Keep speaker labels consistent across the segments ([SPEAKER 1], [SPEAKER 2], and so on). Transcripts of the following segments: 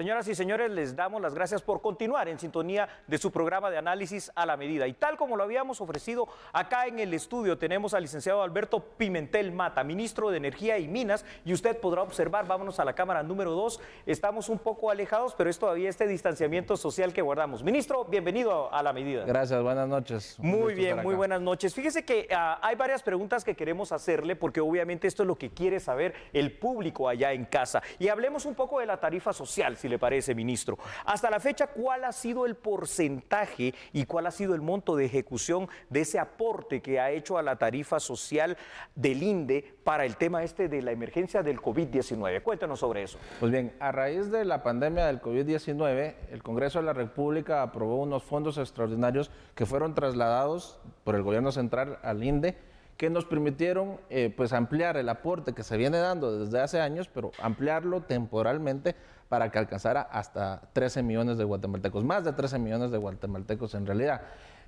[SPEAKER 1] Señoras y señores, les damos las gracias por continuar en sintonía de su programa de análisis a la medida. Y tal como lo habíamos ofrecido acá en el estudio, tenemos al licenciado Alberto Pimentel Mata, ministro de Energía y Minas, y usted podrá observar, vámonos a la cámara número dos, estamos un poco alejados, pero es todavía este distanciamiento social que guardamos. Ministro, bienvenido a la medida.
[SPEAKER 2] Gracias, buenas noches. muy bien, muy
[SPEAKER 1] buenas noches. Fíjese que ah, hay varias preguntas que queremos hacerle, porque obviamente esto es lo que quiere saber el público allá en casa. Y hablemos un poco de la tarifa social, si le parece, ministro. Hasta la fecha, ¿cuál ha sido el porcentaje y cuál ha sido el monto de ejecución de ese aporte que ha hecho a la tarifa social del INDE para el tema este de la emergencia del COVID-19? Cuéntenos sobre eso. Pues bien, a raíz de la pandemia del COVID-19, el Congreso de la
[SPEAKER 2] República aprobó unos fondos extraordinarios que fueron trasladados por el gobierno central al INDE que nos permitieron eh, pues ampliar el aporte que se viene dando desde hace años, pero ampliarlo temporalmente para que alcanzara hasta 13 millones de guatemaltecos, más de 13 millones de guatemaltecos en realidad.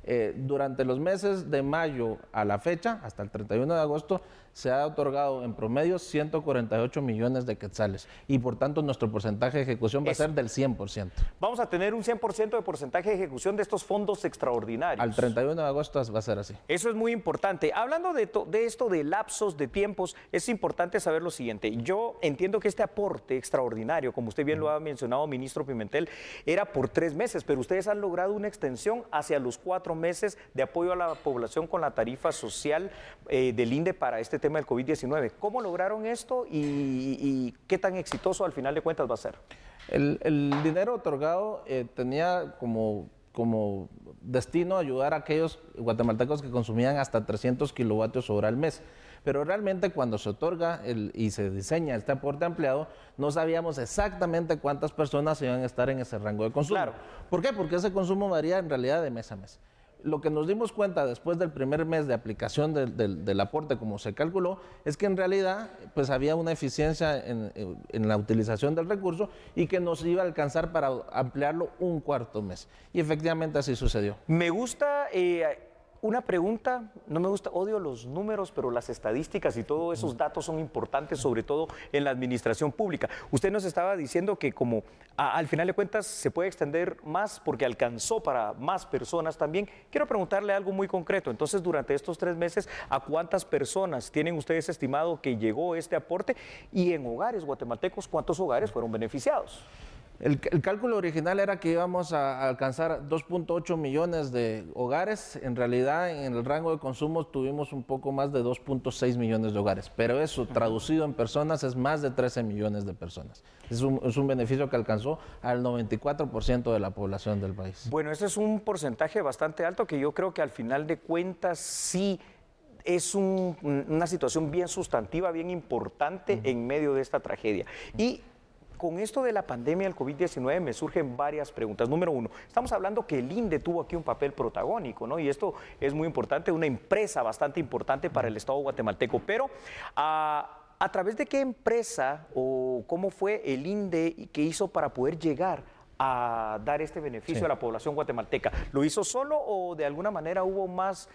[SPEAKER 2] Eh, durante los meses de mayo a la fecha, hasta el 31 de agosto, se ha otorgado en promedio 148 millones de quetzales y por tanto nuestro porcentaje de ejecución va a ser del 100%.
[SPEAKER 1] Vamos a tener un 100% de porcentaje de ejecución de estos fondos extraordinarios. Al 31
[SPEAKER 2] de agosto va a ser
[SPEAKER 1] así. Eso es muy importante. Hablando de, de esto de lapsos, de tiempos, es importante saber lo siguiente. Yo entiendo que este aporte extraordinario, como usted bien lo ha mencionado, ministro Pimentel, era por tres meses, pero ustedes han logrado una extensión hacia los cuatro meses de apoyo a la población con la tarifa social eh, del INDE para este tema del COVID-19. ¿Cómo lograron esto y, qué tan exitoso al final de cuentas va a ser? El, dinero otorgado eh, tenía
[SPEAKER 2] como como destino ayudar a aquellos guatemaltecos que consumían hasta 300 kilovatios hora al mes. Pero realmente cuando se otorga y se diseña este aporte ampliado, no sabíamos exactamente cuántas personas iban a estar en ese rango de consumo. ¿Por qué? Porque ese consumo varía en realidad de mes a mes lo que nos dimos cuenta después del primer mes de aplicación del, aporte, como se calculó, es que en realidad pues había una eficiencia en, la utilización del recurso y que nos iba a alcanzar para ampliarlo un cuarto mes.
[SPEAKER 1] Y efectivamente así sucedió. Me gusta... Eh, una pregunta, no me gusta, odio los números, pero las estadísticas y todos esos datos son importantes, sobre todo en la administración pública. Usted nos estaba diciendo que como al final de cuentas se puede extender más porque alcanzó para más personas también. Quiero preguntarle algo muy concreto. Entonces, durante estos tres meses, ¿a cuántas personas tienen ustedes estimado que llegó este aporte? Y en hogares guatemaltecos, ¿cuántos hogares fueron beneficiados? El, cálculo original era que íbamos a
[SPEAKER 2] alcanzar 2.8 millones de hogares. En realidad, en el rango de consumo tuvimos un poco más de 2.6 millones de hogares. Pero eso, traducido en personas, es más de 13 millones de personas. Es un, beneficio que alcanzó al 94% de la población del
[SPEAKER 1] país. Bueno, ese es un porcentaje bastante alto que yo creo que al final de cuentas sí es una situación bien sustantiva, bien importante en medio de esta tragedia. Y con esto de la pandemia del COVID-19 me surgen varias preguntas. Número uno, estamos hablando que el INDE tuvo aquí un papel protagónico, ¿no? Y esto es muy importante, una empresa bastante importante para el Estado guatemalteco. Pero, ah, a través de qué empresa o cómo fue el INDE y qué hizo para poder llegar a dar este beneficio a la población guatemalteca. ¿Lo hizo solo o de alguna manera hubo más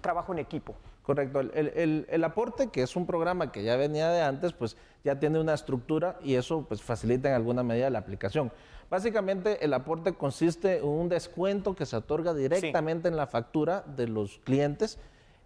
[SPEAKER 1] trabajo en equipo? Correcto. El, aporte, que es un programa que ya venía de antes, pues ya tiene
[SPEAKER 2] una estructura y eso pues, facilita en alguna medida la aplicación. Básicamente el aporte consiste en un descuento que se otorga directamente en la factura de los clientes.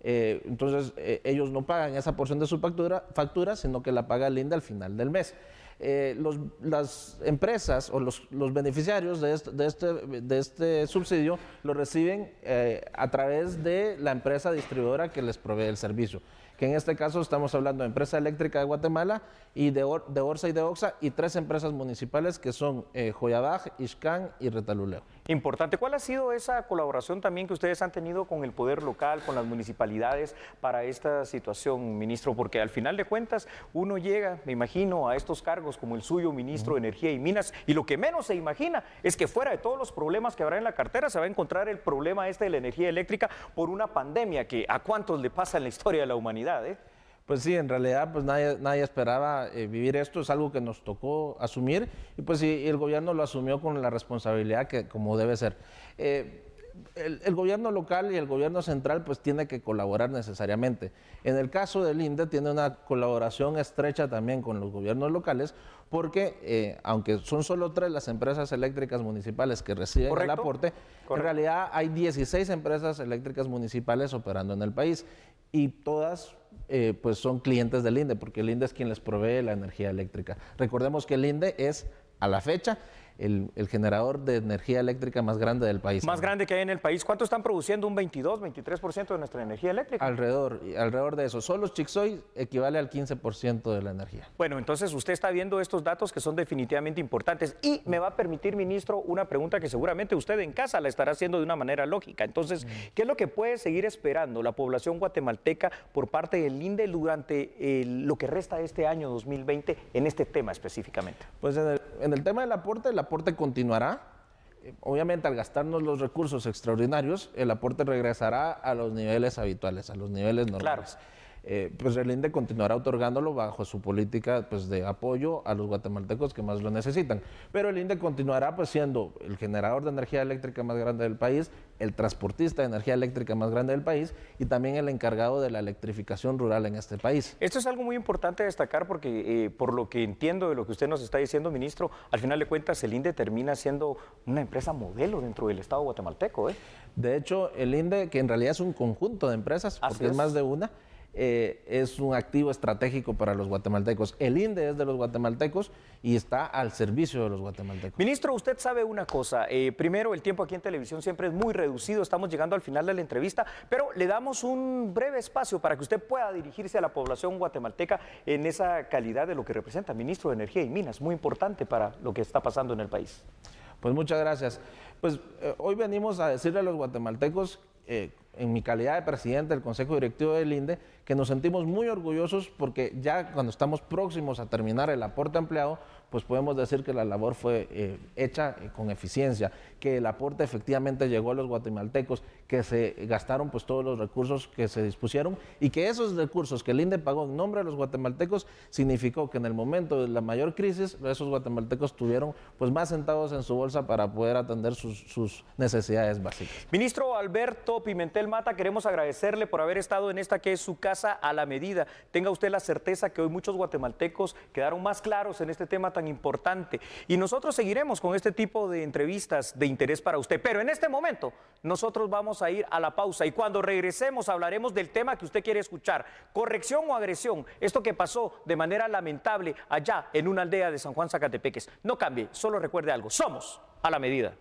[SPEAKER 2] Eh, entonces eh, ellos no pagan esa porción de su factura, factura, sino que la paga Linda al final del mes. Eh, los, las empresas o los, beneficiarios este, de este, subsidio lo reciben eh, a través de la empresa distribuidora que les provee el servicio que en este caso estamos hablando de Empresa Eléctrica de Guatemala y de, Orsa y de Oxa y tres empresas municipales que son eh, Joyabaj, Ixcán y Retaluleo.
[SPEAKER 1] Importante. ¿Cuál ha sido esa colaboración también que ustedes han tenido con el poder local, con las municipalidades para esta situación, ministro? Porque al final de cuentas uno llega, me imagino, a estos cargos como el suyo, ministro de Energía y Minas, y lo que menos se imagina es que fuera de todos los problemas que habrá en la cartera se va a encontrar el problema este de la energía eléctrica por una pandemia que a cuántos le pasa en la historia de la humanidad. Eh?
[SPEAKER 2] pues sí, en realidad pues nadie, nadie esperaba eh, vivir esto, es algo que nos tocó asumir y pues el gobierno lo asumió con la responsabilidad que como debe ser. Eh, el, gobierno local y el gobierno central pues tiene que colaborar necesariamente. En el caso del INDE tiene una colaboración estrecha también con los gobiernos locales porque eh, aunque son solo tres las empresas eléctricas municipales que reciben el aporte, en realidad hay 16 empresas eléctricas municipales operando en el país y todas eh, pues son clientes del INDE, porque el INDE es quien les provee la energía eléctrica. Recordemos que el INDE es, a la fecha, el, generador de energía eléctrica más grande del país. Más
[SPEAKER 1] grande que hay en el país. ¿Cuánto están produciendo? ¿Un 22, 23% de nuestra energía eléctrica? Alrededor, alrededor de eso. Solo Chixoy equivale al 15% de la energía. Bueno, entonces usted está viendo estos datos que son definitivamente importantes y me va a permitir, ministro, una pregunta que seguramente usted en casa la estará haciendo de una manera lógica. Entonces, mm. ¿qué es lo que puede seguir esperando la población guatemalteca por parte del INDE durante eh, lo que resta de este año 2020 en este tema específicamente? Pues en el, tema del aporte, la aporte continuará.
[SPEAKER 2] Eh, obviamente, al gastarnos los recursos extraordinarios, el aporte regresará a los niveles habituales, a los niveles normales. Eh, pues el INDE continuará otorgándolo bajo su política pues, de apoyo a los guatemaltecos que más lo necesitan. Pero el INDE continuará pues, siendo el generador de energía eléctrica más grande del país, el transportista de energía eléctrica más grande del país y también el
[SPEAKER 1] encargado de la electrificación rural en este país. Esto es algo muy importante destacar porque eh, por lo que entiendo de lo que usted nos está diciendo, ministro, al final de cuentas el INDE termina siendo una empresa modelo dentro del Estado guatemalteco. ¿eh? De hecho, el INDE, que en realidad es un conjunto de empresas, porque es más de
[SPEAKER 2] una, eh, es un activo estratégico para los guatemaltecos. El INDE es de los
[SPEAKER 1] guatemaltecos y está al servicio de los guatemaltecos. Ministro, usted sabe una cosa. Eh, primero, el tiempo aquí en televisión siempre es muy reducido. Estamos llegando al final de la entrevista, pero le damos un breve espacio para que usted pueda dirigirse a la población guatemalteca en esa calidad de lo que representa ministro de Energía y Minas. Muy importante para lo que está pasando en el país. Pues muchas gracias.
[SPEAKER 2] Pues eh, hoy venimos a decirle a los guatemaltecos en mi calidad de presidente del Consejo Directivo del INDE, que nos sentimos muy orgullosos porque ya cuando estamos próximos a terminar el aporte empleado pues podemos decir que la labor fue eh, hecha eh, con eficiencia, que el aporte efectivamente llegó a los guatemaltecos, que se gastaron pues todos los recursos que se dispusieron y que esos recursos que el INDE pagó en nombre de los guatemaltecos significó que en el momento de la mayor crisis esos guatemaltecos tuvieron pues más centavos en su bolsa para poder atender sus, necesidades básicas.
[SPEAKER 1] Ministro Alberto Pimentel Mata, queremos agradecerle por haber estado en esta que es su casa a la medida. Tenga usted la certeza que hoy muchos guatemaltecos quedaron más claros en este tema importante. Y nosotros seguiremos con este tipo de entrevistas de interés para usted. Pero en este momento nosotros vamos a ir a la pausa y cuando regresemos hablaremos del tema que usted quiere escuchar, corrección o agresión, esto que pasó de manera lamentable allá en una aldea de San Juan Zacatepeques. No cambie, solo recuerde algo, somos a la medida.